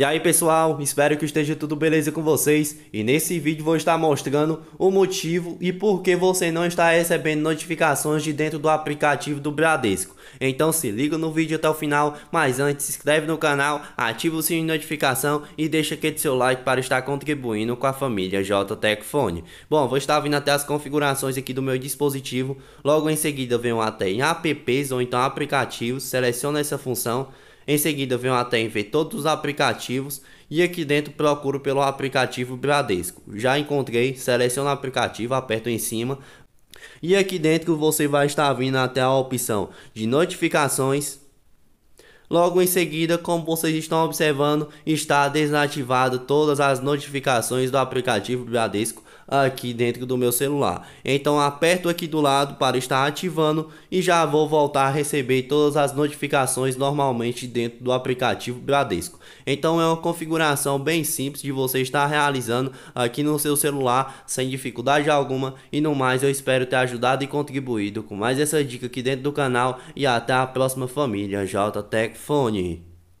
E aí pessoal, espero que esteja tudo beleza com vocês e nesse vídeo vou estar mostrando o motivo e por que você não está recebendo notificações de dentro do aplicativo do Bradesco. Então se liga no vídeo até o final, mas antes se inscreve no canal, ativa o sininho de notificação e deixa aquele seu like para estar contribuindo com a família Jtechfone. Bom, vou estar vindo até as configurações aqui do meu dispositivo, logo em seguida venho até em apps ou então aplicativos, seleciona essa função em seguida, venho até em ver todos os aplicativos e aqui dentro procuro pelo aplicativo Bradesco. Já encontrei, seleciono o aplicativo, aperto em cima. E aqui dentro você vai estar vindo até a opção de notificações. Logo em seguida, como vocês estão observando, está desativado todas as notificações do aplicativo Bradesco aqui dentro do meu celular. Então aperto aqui do lado para estar ativando e já vou voltar a receber todas as notificações normalmente dentro do aplicativo Bradesco. Então é uma configuração bem simples de você estar realizando aqui no seu celular sem dificuldade alguma e no mais eu espero ter ajudado e contribuído com mais essa dica aqui dentro do canal e até a próxima família JTech Fone.